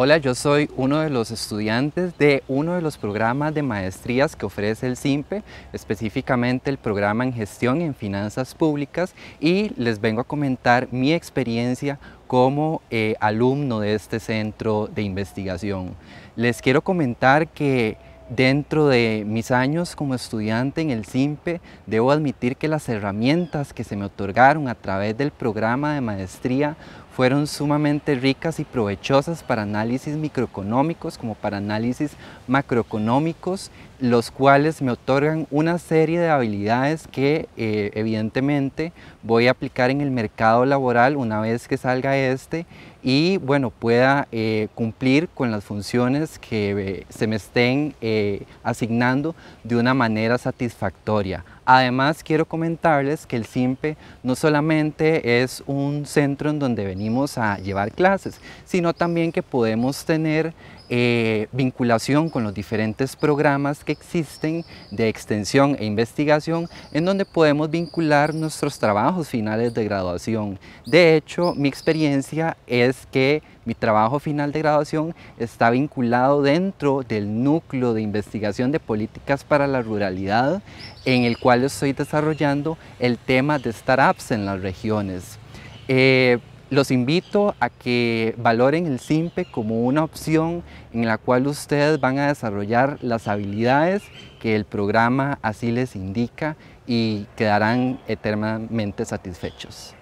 Hola, yo soy uno de los estudiantes de uno de los programas de maestrías que ofrece el CIMPE, específicamente el programa en gestión en finanzas públicas y les vengo a comentar mi experiencia como eh, alumno de este centro de investigación. Les quiero comentar que Dentro de mis años como estudiante en el CIMPE, debo admitir que las herramientas que se me otorgaron a través del programa de maestría fueron sumamente ricas y provechosas para análisis microeconómicos como para análisis macroeconómicos, los cuales me otorgan una serie de habilidades que eh, evidentemente voy a aplicar en el mercado laboral una vez que salga este y bueno, pueda eh, cumplir con las funciones que eh, se me estén eh, asignando de una manera satisfactoria. Además, quiero comentarles que el CIMPE no solamente es un centro en donde venimos a llevar clases, sino también que podemos tener eh, vinculación con los diferentes programas que existen de extensión e investigación en donde podemos vincular nuestros trabajos finales de graduación. De hecho, mi experiencia es que mi trabajo final de graduación está vinculado dentro del núcleo de investigación de políticas para la ruralidad, en el cual estoy desarrollando el tema de startups en las regiones. Eh, los invito a que valoren el SIMPE como una opción en la cual ustedes van a desarrollar las habilidades que el programa así les indica y quedarán eternamente satisfechos.